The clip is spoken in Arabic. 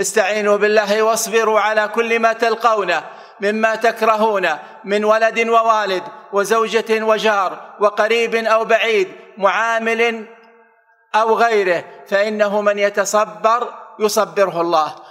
استعينوا بالله واصبروا على كل ما تلقونه مما تكرهون من ولد ووالد وزوجة وجار وقريب أو بعيد معامل أو غيره فإنه من يتصبر يصبره الله